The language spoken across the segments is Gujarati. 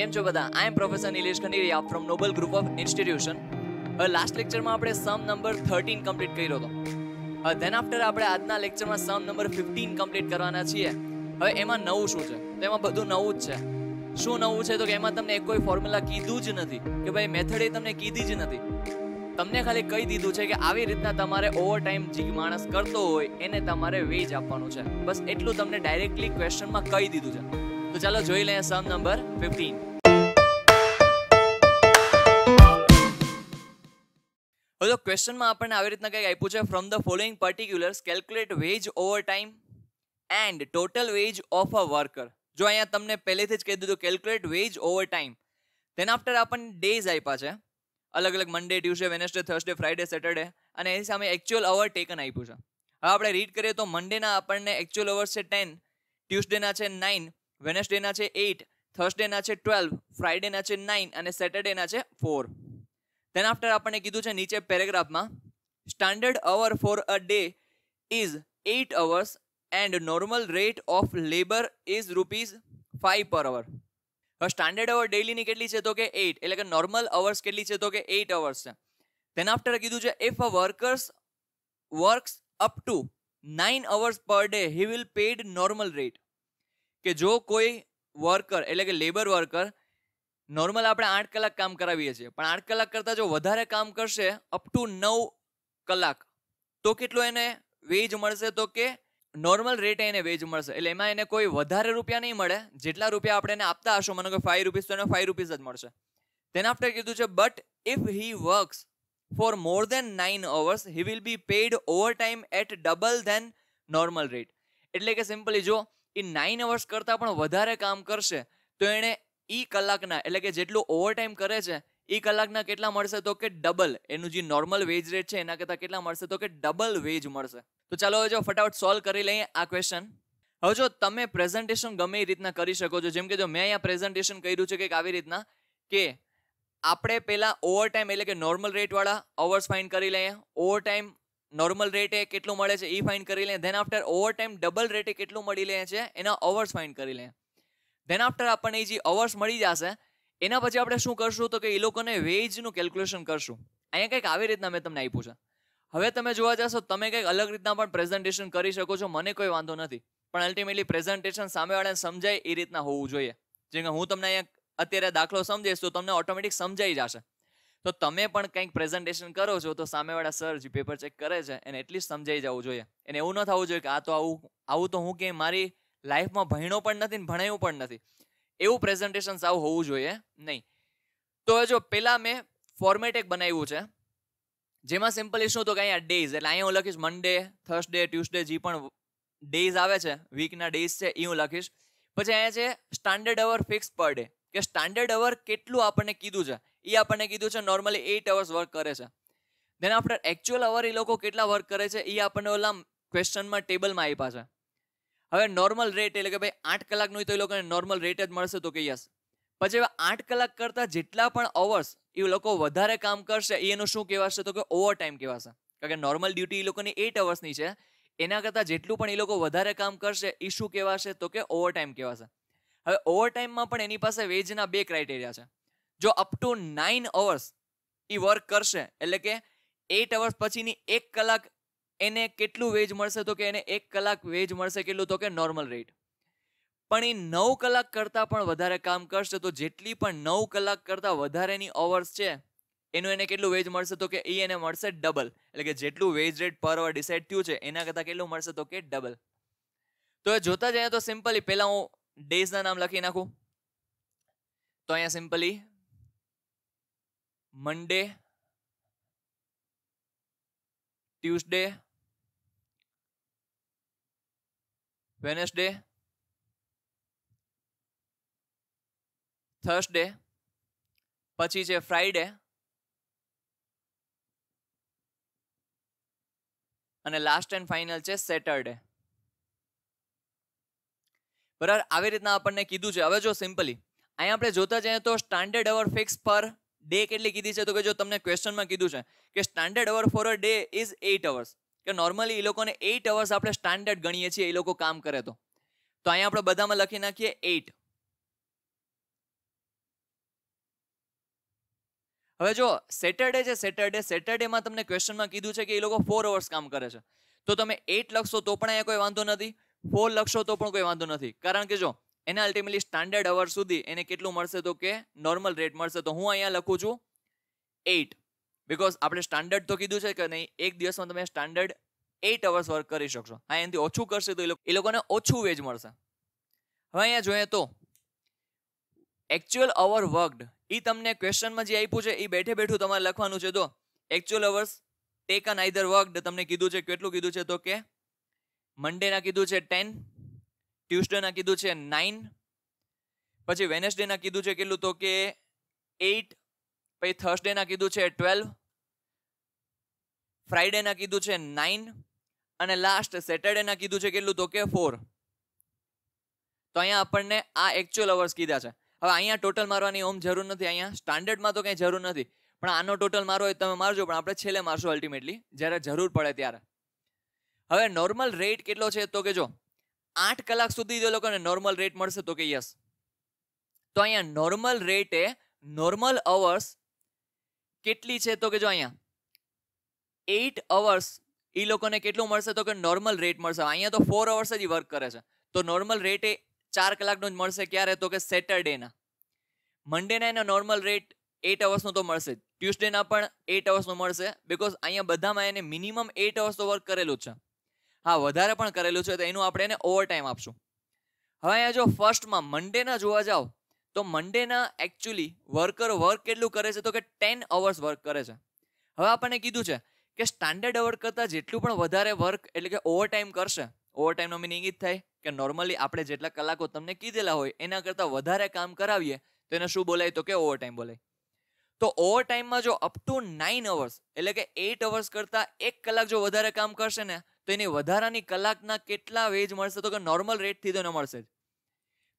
કેમ છો બધા I am professor Nilesh Kaneria from Noble group of institution last લેક્ચરમાં આપણે સમ નંબર થર્ટીન કમ્પ્લીટ કર્યો હતો ધેન આફ્ટર આપણે આજના લેક્ચરમાં સમ નંબર ફિફ્ટીન કમ્પ્લીટ કરવાના છીએ હવે એમાં નવું શું છે તો એમાં બધું નવું જ છે શું નવું છે તો કે એમાં તમને કોઈ ફોર્મ્યુલા કીધું જ નથી કે ભાઈ મેથડે તમને કીધી જ નથી તમને ખાલી કહી દીધું છે કે આવી રીતના તમારે ઓવરટાઈમ જે માણસ કરતો હોય એને તમારે વેજ આપવાનું છે બસ એટલું તમને ડાયરેક્ટલી ક્વેશ્ચનમાં કહી દીધું છે તો ચાલો જોઈ લઈએ સમ નંબર ફિફ્ટીન હવે તો ક્વેશ્ચનમાં આપણને આવી રીતના કંઈક આપ્યું છે from the following particulars calculate wage over time and total wage of a worker જો અહીંયા તમને પહેલેથી જ કહી દીધું calculate wage over time then after આપણને ડેઝ આપ્યા છે અલગ અલગ Monday Tuesday Wednesday Thursday Friday Saturday અને એની સામે એકચ્યુઅલ અવર ટેકન આપ્યું છે હવે આપણે રીડ કરીએ તો મંડેના આપણને એકચ્યુઅલ અવર્સ છે ટેન ટ્યુઝડેના છે નાઇન વેનસડેના છે એઇટ થર્સડેના છે ટ્વેલ્વ ફ્રાઇડેના છે નાઇન અને સેટરડેના છે ફોર દેન આફ્ટર આપણને કીધું છે નીચે પેરેગ્રાફમાં standard hour for a day is eight hours and normal rate of labour is rupees five per hour હવે સ્ટાન્ડર્ડ અવર ડેઈલીની કેટલી છે તો કે એઇટ એટલે કે નોર્મલ અવર્સ કેટલી છે તો કે એઇટ અવર્સ છે તેના આફ્ટર કીધું છે if a workers works up to nine hours per day he will paid normal rate કે જો કોઈ વર્કર એટલે કે લેબર વર્કર નોર્મલ આપણે આઠ કલાક કામ કરાવીએ છીએ પણ આઠ કલાક કરતાં જો વધારે કામ કરશે અપ ટુ નવ કલાક તો કેટલો એને વેજ મળશે તો કે નોર્મલ રેટે એને વેજ મળશે એટલે એમાં એને કોઈ વધારે રૂપિયા નહીં મળે જેટલા રૂપિયા આપણે એને આપતા હશો મને કે ફાઈવ રૂપીસ તો એને ફાઈવ રૂપીસ જ મળશે તેના આફ્ટર કીધું છે but if he works for more than nine hours he will be paid over time at double then normal rate એટલે કે સિમ્પલી જો એ નાઇન અવર્સ કરતાં પણ વધારે કામ કરશે તો એણે ઈ કલાકના એટલે કે જેટલું ઓવરટાઈમ કરે છે ઈ કલાકના કેટલા મળશે તો કે ડબલ એનું જે નોર્મલ વેજ રેટ છે એના કરતાં કેટલા મળશે તો કે ડબલ વેજ મળશે તો ચાલો હવે જો ફટાફટ સોલ્વ કરી લઈએ આ ક્વેશ્ચન હવે જો તમે પ્રેઝન્ટેશન ગમે એ રીતના કરી શકો છો જેમ કે જો મેં અહીંયા પ્રેઝન્ટેશન કર્યું છે કે આવી રીતના કે આપણે પહેલાં ઓવરટાઈમ એટલે કે નોર્મલ રેટવાળા અવર્સ ફાઇન કરી લઈએ ઓવરટાઈમ નોર્મલ રેટે કેટલું મળે છે એ ફાઇન કરી લઈએ ધેન આફ્ટર ઓવરટાઈમ ડબલ રેટે કેટલું મળી લે છે એના અવર્સ ફાઇન કરી લઈએ દેન આફ્ટર આપણને એ જે અવર્સ મળી જશે એના પછી આપણે શું કરશું તો કે એ લોકોને વેજનું કેલ્ક્યુલેશન કરશું અહીંયા કંઈક આવી રીતના મેં તમને આપ્યું છે હવે તમે જોવા જશો તમે કંઈક અલગ રીતના પણ પ્રેઝન્ટેશન કરી શકો છો મને કોઈ વાંધો નથી પણ અલ્ટિમેટલી પ્રેઝન્ટેશન સામેવાળાને સમજાય એ રીતના હોવું જોઈએ જેમ કે હું તમને અહીંયા અત્યારે દાખલો સમજાઈશ તો તમને ઓટોમેટિક સમજાઈ જશે તો તમે પણ કંઈક પ્રેઝન્ટેશન કરો છો તો સામેવાળા સર જે પેપર ચેક કરે છે એને એટલીસ્ટ સમજાઈ જવું જોઈએ એને એવું ન થવું જોઈએ કે આ તો આવું આવું તો હું કે મારી લાઈફમાં ભણ્યો પણ નથી ને ભણાયું પણ નથી એવું પ્રેઝન્ટેશન સાવ હોવું જોઈએ નહીં તો જો પહેલાં મેં ફોર્મેટ એક બનાવ્યું છે જેમાં સિમ્પલી શું તો કે અહીંયા ડેઝ એટલે અહીંયા હું લખીશ મંડે થર્સડે ટ્યુઝડે જે પણ ડેઝ આવે છે વીકના ડેઝ છે એ હું લખીશ પછી અહીંયા છે standard hour fix per day કે સ્ટાન્ડર્ડ અવર કેટલું આપણને કીધું છે એ આપણને કીધું છે નોર્મલી એઇટ અવર્સ વર્ક કરે છે દેન આફ્ટર એકચ્યુઅલ અવર એ લોકો કેટલા વર્ક કરે છે એ આપણને ઓલા ક્વેશ્ચનમાં ટેબલમાં આપ્યા છે હવે નોર્મલ રેટ એટલે કે ભાઈ આઠ કલાકનું તો એ લોકોને નોર્મલ રેટ જ મળશે તો કે યસ પછી હવે આઠ કલાક કરતાં જેટલા પણ અવર્સ એ લોકો વધારે કામ કરશે એનું શું કહેવાશે તો કે ઓવર ટાઈમ કહેવાશે કારણ કે નોર્મલ ડ્યુટી એ લોકોની એટ અવર્સની છે એના કરતાં જેટલું પણ એ લોકો વધારે કામ કરશે એ શું કહેવાશે તો કે ઓવર ટાઈમ કહેવાશે હવે ઓવર ટાઈમમાં પણ એની પાસે વેજના બે ક્રાઇટેરિયા છે જો અપ ટુ નાઇન અવર્સ એ વર્ક કરશે એટલે કે એટ અવર્સ પછીની એક કલાક એને કેટલું વેજ મળશે તો કે એને એક કલાક વેજ મળશે કેટલું તો કે નોર્મલ રેટ પણ એ નવ કલાક કરતાં પણ વધારે કામ કરશે તો જેટલી પણ નવ કલાક કરતાં વધારેની અવર્સ છે એનું એને કેટલું વેજ મળશે તો કે એ એને મળશે ડબલ એટલે કે જેટલું વેજ રેટ પર અવર ડિસાઇડ થયું છે એના કરતાં કેટલું મળશે તો કે ડબલ તો એ જોતા જઈએ તો સિમ્પલી પહેલાં હું ડેઝના નામ લખી નાખું તો અહીંયા simply Monday Tuesday Wednesday Thursday પછી છે ફ્રાઈડે અને લાસ્ટ એન્ડ ફાઇનલ છે સેટરડે બરાબર આવી રીતના આપણને કીધું છે હવે જો સિમ્પલી અહીંયા આપણે જોતા જઈએ તો standard hour fix per day કેટલી કીધી છે તો કે જો તમને ક્વેશ્ચનમાં કીધું છે કે standard hour for a day is eight hours કે નોર્મલી એ લોકોને એઇટ અવર્સ આપણે સ્ટાન્ડર્ડ ગણીએ છીએ એ લોકો કામ કરે તો તો અહીંયા આપણે બધામાં લખી નાખીએ એઇટ હવે જો સેટરડે છે સેટરડે સેટરડેમાં તમને ક્વેશ્ચનમાં કીધું છે કે એ લોકો ફોર અવર્સ કામ કરે છે તો તમે એઇટ લખશો તો પણ અહીંયા કોઈ વાંધો નથી ફોર લખશો તો પણ કોઈ વાંધો નથી કારણ કે જો એને અલ્ટિમેટલી સ્ટાન્ડર્ડ અવર સુધી એને કેટલું મળશે તો કે નોર્મલ રેટ મળશે તો હું અહીંયા લખું છું એઇટ બિકોઝ આપણે સ્ટાન્ડર્ડ તો કીધું છે કે નહીં એક દિવસમાં તમે સ્ટાન્ડર્ડ એઇટ અવર્સ વર્ક કરી શકશો હા એનાથી ઓછું કરશે તો એ લોકોને ઓછું વેજ મળશે હવે અહીંયા જોઈએ તો એકચ્યુઅલ અવર વર્કડ એ તમને ક્વેશ્ચનમાં જે આપ્યું છે એ બેઠે બેઠું તમારે લખવાનું છે તો actual hours taken either worked તમને કીધું છે કેટલું કીધું છે તો કે મંડેના કીધું છે ટેન ટ્યુઝડેના કીધું છે નાઇન પછી વેનેસડેના કીધું છે કેટલું તો કે એઇટ પછી થર્સડેના કીધું છે ટ્વેલ્વ ફ્રાઈડેના કીધું છે નાઇન અને લાસ્ટ સેટરડેના કીધું છે કેટલું તો કે ફોર તો અહીંયા આપણને આ એકચ્યુઅલ અવર્સ કીધા છે હવે અહીંયા ટોટલ મારવાની ઓમ જરૂર નથી અહીંયા સ્ટાન્ડર્ડમાં તો કંઈ જરૂર નથી પણ આનો ટોટલ મારો એ તમે મારજો પણ આપણે છેલ્લે મારશું અલ્ટિમેટલી જ્યારે જરૂર પડે ત્યારે હવે નોર્મલ રેટ કેટલો છે તો કે જો આઠ કલાક સુધી જો લોકોને નોર્મલ રેટ મળશે તો કે યસ તો અહીંયા નોર્મલ રેટે નોર્મલ અવર્સ કેટલી છે તો કે જો અહીંયા એઇટ અવર્સ એ લોકોને કેટલું મળશે તો કે નોર્મલ રેટ મળશે અહીંયા તો ફોર અવર્સ જ વર્ક કરે છે તો નોર્મલ રેટ એ ચાર કલાકનો જ મળશે ક્યારે તો કે સેટરડેના મંડેના એનો નોર્મલ રેટ એટ અવર્સનો તો મળશે જ ટ્યુઝડેના પણ એટ અવર્સનો મળશે બિકોઝ અહીંયા બધામાં એને મિનિમમ એટ અવર્સ તો વર્ક કરેલું છે હા વધારે પણ કરેલું છે તો એનું આપણે એને ઓવરટાઈમ ટાઈમ આપશું હવે અહીંયા જો ફર્સ્ટમાં મંડેના જોવા જાઓ તો મન્ડેના એકચ્યુઅલી વર્કર વર્ક કેટલું કરે છે તો કે ટેન અવર્સ વર્ક કરે છે હવે આપણને કીધું છે કે સ્ટાન્ડર્ડ અવર કરતાં જેટલું પણ વધારે વર્ક એટલે કે ઓવરટાઈમ કરશે ઓવરટાઈમનો મિનિંગ એ જ થાય કે નોર્મલી આપણે જેટલા કલાકો તમને કીધેલા હોય એના કરતાં વધારે કામ કરાવીએ તો એને શું બોલાય તો કે ઓવરટાઈમ બોલાય તો ઓવરટાઈમમાં જો અપ ટુ નાઇન અવર્સ એટલે કે એઇટ અવર્સ કરતાં એક કલાક જો વધારે કામ કરશે ને તો એની વધારાની કલાકના કેટલા વેજ મળશે તો કે નોર્મલ રેટથી તો એને મળશે જ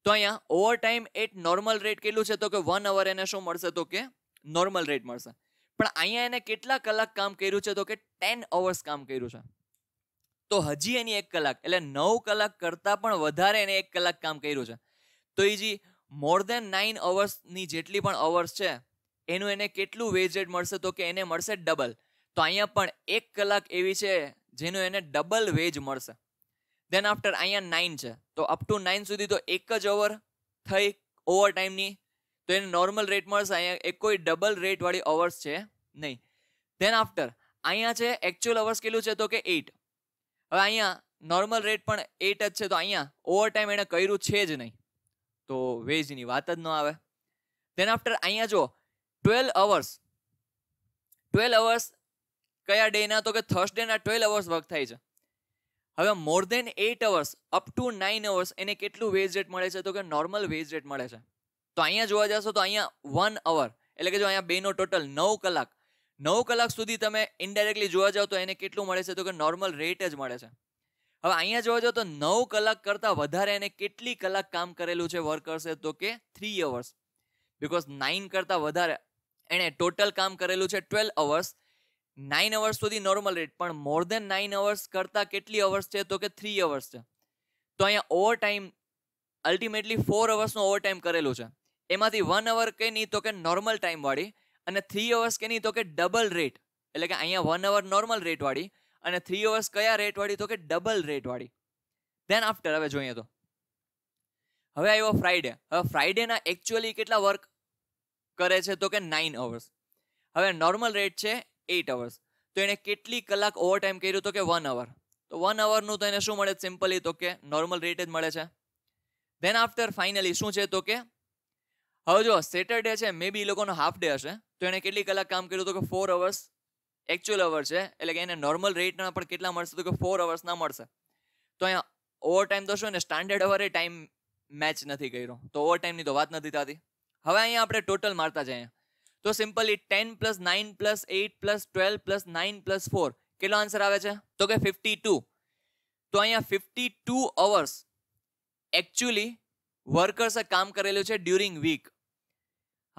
તો અહીંયા ઓવરટાઈમ એટ નોર્મલ રેટ કેટલું છે તો કે વન અવર એને શું મળશે તો કે નોર્મલ રેટ મળશે પણ અહીંયા એને કેટલા કલાક કામ કર્યું છે તો કે ટેન અવર્સ કામ કર્યું છે તો હજી એની એક કલાક એટલે નવ કલાક કરતાં પણ વધારે એને એક કલાક કામ કર્યું છે તો એ જે મોર દેન નાઇન અવર્સની જેટલી પણ અવર્સ છે એનું એને કેટલું વેજેડ મળશે તો કે એને મળશે ડબલ તો અહીંયા પણ એક કલાક એવી છે જેનું એને ડબલ વેજ મળશે દેન આફ્ટર અહીંયા નાઇન છે તો અપ ટુ નાઇન સુધી તો એક જ ઓવર થઈ ઓવર ટાઈમની તો એને નોર્મલ રેટ મળશે અહીંયા એક કોઈ ડબલ રેટવાળી અવર્સ છે નહીં ધેન આફ્ટર અહીંયા છે એકચ્યુઅલ અવર્સ કેટલું છે તો કે એઇટ હવે અહીંયા નોર્મલ રેટ પણ એટ જ છે તો અહીંયા ઓવરટાઈમ ટાઈમ એણે કર્યું છે જ નહીં તો વેજની વાત જ ન આવે ધેન આફ્ટર અહીંયા જો ટ્વેલ્વ અવર્સ ટ્વેલ્વ અવર્સ કયા ડેના તો કે થર્સડેના ટ્વેલ્વ અવર્સ વર્ક થાય છે હવે more than eight hours up to nine hours એને કેટલું વેજ રેટ મળે છે તો કે નોર્મલ વેજ રેટ મળે છે તો અહીંયા જોવા જશો તો અહીંયા વન અવર એટલે કે જો અહીંયા બેનો ટોટલ નવ કલાક નવ કલાક સુધી તમે ઇનડાયરેક્ટલી જોવા જાઓ તો એને કેટલું મળે છે તો કે નોર્મલ રેટ જ મળે છે હવે અહીંયા જોવા જાઓ તો નવ કલાક કરતાં વધારે એને કેટલી કલાક કામ કરેલું છે વર્કર્સે તો કે થ્રી અવર્સ બિકોઝ નાઇન કરતાં વધારે એણે ટોટલ કામ કરેલું છે ટ્વેલ્વ અવર્સ નાઇન અવર્સ સુધી નોર્મલ રેટ પણ મોર દેન નાઇન અવર્સ કરતાં કેટલી અવર્સ છે તો કે થ્રી અવર્સ છે તો અહીંયા ઓવર ટાઈમ અલ્ટિમેટલી ફોર અવર્સનો ઓવરટાઈમ કરેલું છે એમાંથી વન અવર કે નહીં તો કે નોર્મલ ટાઈમ વાળી અને થ્રી અવર્સ કે નહીં તો કે ડબલ રેટ એટલે કે અહીંયા વન અવર નોર્મલ રેટવાળી અને થ્રી અવર્સ કયા રેટવાળી તો કે ડબલ રેટવાળી ધેન આફ્ટર હવે જોઈએ તો હવે આવ્યો ફ્રાઈડે હવે ફ્રાઈડેના એકચ્યુઅલી કેટલા વર્ક કરે છે તો કે નાઇન અવર્સ હવે નોર્મલ રેટ છે એઇટ અવર્સ તો એણે કેટલી કલાક ઓવરટાઈમ કર્યું તો કે વન અવર તો વન અવરનું તો એને શું મળે સિમ્પલી તો કે નોર્મલ રેટ જ મળે છે ધેન આફ્ટર ફાઇનલી શું છે તો કે હવે જો સેટરડે છે મે બી એ લોકોનો હાફ ડે હશે તો એણે કેટલી કલાક કામ કર્યું હતું કે ફોર અવર્સ એકચ્યુઅલ અવર છે એટલે કે એને નોર્મલ રેટના પણ કેટલા મળશે તો કે ફોર અવર્સના મળશે તો અહીંયા ઓવર ટાઈમ તો શું ને સ્ટાન્ડર્ડ અવરે ટાઈમ મેચ નથી કર્યો તો ઓવર ટાઈમની તો વાત નથી થતી હવે અહીંયા આપણે ટોટલ મારતા જઈએ તો simply ten plus nine plus eight plus twelve plus nine plus four કેટલો આન્સર આવે છે તો કે ફિફ્ટી ટુ તો અહીંયા ફિફ્ટી ટુ અવર્સ એકચ્યુઅલી વર્કર્સે કામ કરેલું છે ડ્યુરિંગ વીક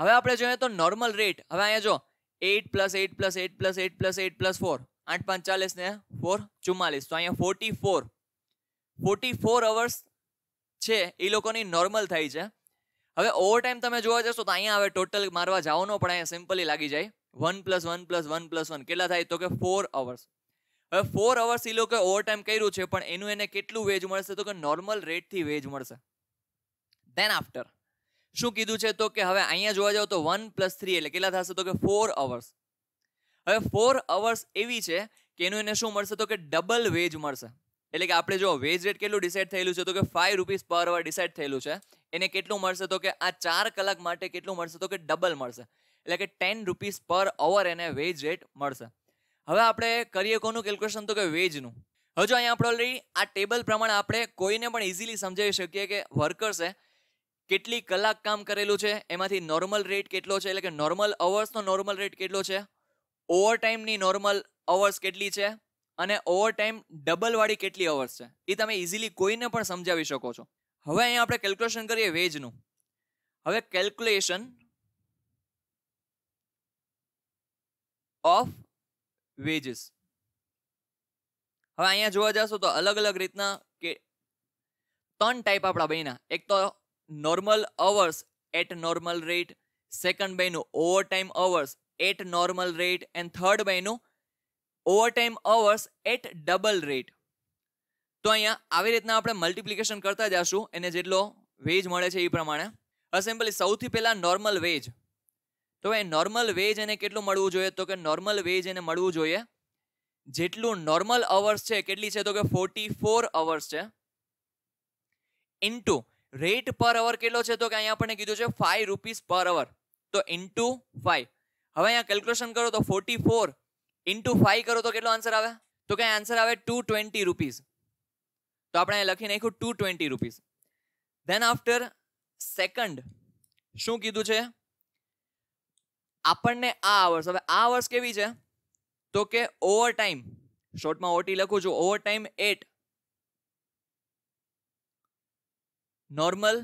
હવે આપણે જોઈએ તો નોર્મલ રેટ હવે અહીંયા જો eight plus eight plus eight plus eight plus eight plus four આઠ પાંચ ચાલીસ ને ફોર ચુમ્માલીસ તો અહીંયા forty four forty four hours છે એ લોકોની નોર્મલ થાય છે હવે ઓવર ટાઈમ તમે જોવા જશો તો અહીંયા હવે ટોટલ મારવા જવાનો પણ અહીંયા સિમ્પલી લાગી જાય one plus one plus one plus one કેટલા થાય તો કે ફોર અવર્સ હવે ફોર અવર્સ એ લોકોએ ઓવર ટાઈમ કર્યું છે પણ એનું એને કેટલું વેજ મળશે તો કે નોર્મલ રેટથી વેજ મળશે દેન આફ્ટર શું કીધું છે તો કે હવે અહીંયા જોવા જાવ તો વન પ્લસ થ્રી એટલે કેટલા થશે તો કે ફોર અવર્સ હવે ફોર અવર્સ એવી છે કે એનું એને શું મળશે તો કે ડબલ વેજ મળશે એટલે કે આપણે જો વેજ રેટ કેટલું ડિસાઇડ થયેલું છે તો કે ફાઈવ રૂપીસ પર અવર ડિસાઇડ થયેલું છે એને કેટલું મળશે તો કે આ ચાર કલાક માટે કેટલું મળશે તો કે ડબલ મળશે એટલે કે ટેન રૂપીસ પર અવર એને વેજ રેટ મળશે હવે આપણે કરીએ કોનું કેલ્ક્યુલેશન તો કે વેજનું હજુ અહીંયા આપણે ઓલરેડી આ ટેબલ પ્રમાણે આપણે કોઈને પણ ઇઝીલી સમજાવી શકીએ કે વર્કર્સે કેટલી કલાક કામ કરેલું છે એમાંથી નોર્મલ રેટ કેટલો છે એટલે કે નોર્મલ અવર્સનો નોર્મલ રેટ કેટલો છે ઓવરટાઈમની નોર્મલ અવર્સ કેટલી છે અને ઓવરટાઈમ ડબલવાળી કેટલી અવર્સ છે એ તમે ઇઝીલી કોઈને પણ સમજાવી શકો છો હવે અહીંયા આપણે કેલ્ક્યુલેશન કરીએ વેજનું હવે કેલ્ક્યુલેશન ઓફ વેજીસ હવે અહીંયા જોવા જશો તો અલગ અલગ રીતના કે ત્રણ ટાઈપ આપણા બહેના એક તો normal hours at normal rate second બન્યું overtime hours at normal rate and third બન્યું overtime hours at double rate તો અહીંયા આવી રીતના આપણે મલ્ટિપ્લિકેશન કરતા જશું એને જેટલો વેજ મળે છે એ પ્રમાણે અસિમ્પલી સૌથી પહેલાં નોર્મલ વેજ તો એ નોર્મલ વેજ એને કેટલું મળવું જોઈએ તો કે નોર્મલ વેજ એને મળવું જોઈએ જેટલું નોર્મલ અવર્સ છે કેટલી છે તો કે ફોર્ટી ફોર અવર્સ છે ઇન્ટુ રેટ પર અવર કેટલો છે તો કે અહીંયા આપણને કીધું છે ફાઈવ રૂપીસ પર અવર તો ઇન્ટુ ફાઈવ હવે અહીંયા કેલ્ક્યુલેશન કરો તો ફોર્ટી ફોર ઇન્ટુ ફાઈવ કરો તો કેટલો આન્સર આવે તો કે આન્સર આવે ટુ ટ્વેન્ટી રૂપીસ તો આપણે અહીંયા લખી નાખ્યું two twenty rupees then after second શું કીધું છે આપણને આ આવર્સ હવે આ આવર્સ કેવી છે તો કે ઓવર ટાઈમ શોર્ટમાં ઓટી લખું છું over time at normal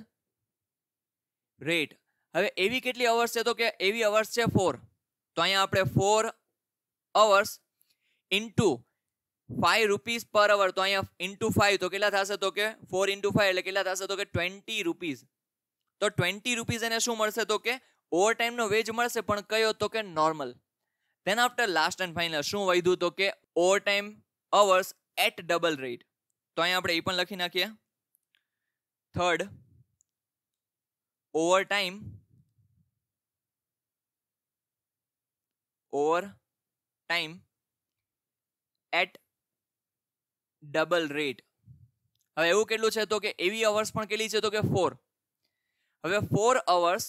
rate હવે એવી કેટલી અવર્સ છે તો કે એવી અવર્સ છે ફોર તો અહીંયા આપણે four hours into five rupees પર અવર તો અહીંયા ઇન્ટુ ફાઈવ તો કેટલા થશે તો કે ફોર ઇન્ટુ ફાઈવ એટલે કેટલા થશે તો કે ટ્વેન્ટી રૂપીઝ તો ટ્વેન્ટી રૂપીઝ એને શું મળશે તો કે ઓવર ટાઈમનો વેજ મળશે પણ કયો તો કે normal then after last and final શું વધ્યું તો કે over time hours at double rate તો અહીંયા આપણે એ પણ લખી નાખીએ third over time over time at double rate હવે એવું કેટલું છે તો કે એવી અવર્સ પણ કેટલી છે તો કે ફોર હવે ફોર અવર્સ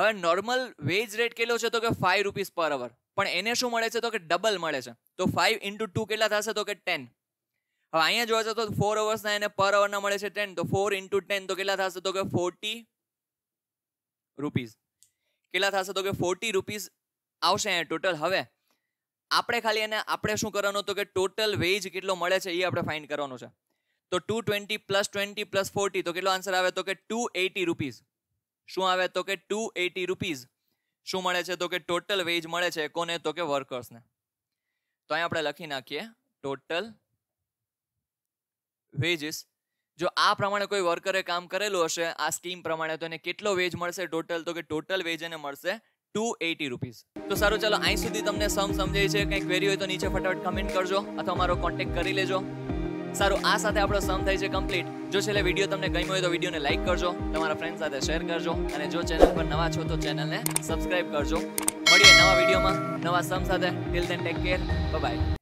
હવે નોર્મલ વેજ રેટ કેટલો છે તો કે ફાઈવ રૂપીસ પર અવર પણ એને શું મળે છે તો કે ડબલ મળે છે તો ફાઈવ ઇન્ટુ ટુ કેટલા થશે તો કે ટેન હવે અહીંયા જોવા જાવ તો ફોર અવર્સના એને પર અવરના મળે છે ટેન તો ફોર ઇન્ટુ ટેન તો કેટલા થશે તો કે ફોર્ટી રૂપીઝ કેટલા થશે તો કે ફોર્ટી રૂપીઝ આવશે અહીંયા ટોટલ હવે આપણે ખાલી એને આપણે શું કરવાનું તો કે ટોટલ વેજ કેટલો મળે છે એ આપણે ફાઇન કરવાનું છે તો two twenty plus twenty plus forty તો કેટલો આન્સર આવે તો કે ટુ એટી રૂપીઝ શું આવે તો કે ટુ એટી રૂપીઝ શું મળે છે તો કે ટોટલ વેજ મળે છે કોને તો કે વર્કર્સને તો અહીં આપણે લખી નાખીએ ટોટલ વેજીસ જો આ પ્રમાણે કોઈ વર્કરે કામ કરેલું હશે આ સ્કીમ પ્રમાણે તો એને કેટલો વેજ મળશે ટોટલ તો કે ટોટલ વેજ એને મળશે ટુ એટી રૂપીસ તો સારું ચાલો અહીં સુધી તમને સમ સમજાય છે કંઈ ક્વેરી હોય તો નીચે ફટાફટ કમેન્ટ કરજો અથવા મારો કોન્ટેક્ટ કરી લેજો સારું આ સાથે આપણો સમ થાય છે કમ્પ્લીટ જો છેલ્લે વિડીયો તમને ગમ્યો હોય તો વિડીયોને લાઇક કરજો તમારા ફ્રેન્ડ સાથે શેર કરજો અને જો ચેનલ પર નવા છો તો ચેનલને સબસ્ક્રાઈબ કરજો મળીએ નવા વિડીયોમાં નવા સમ સાથે till then take care by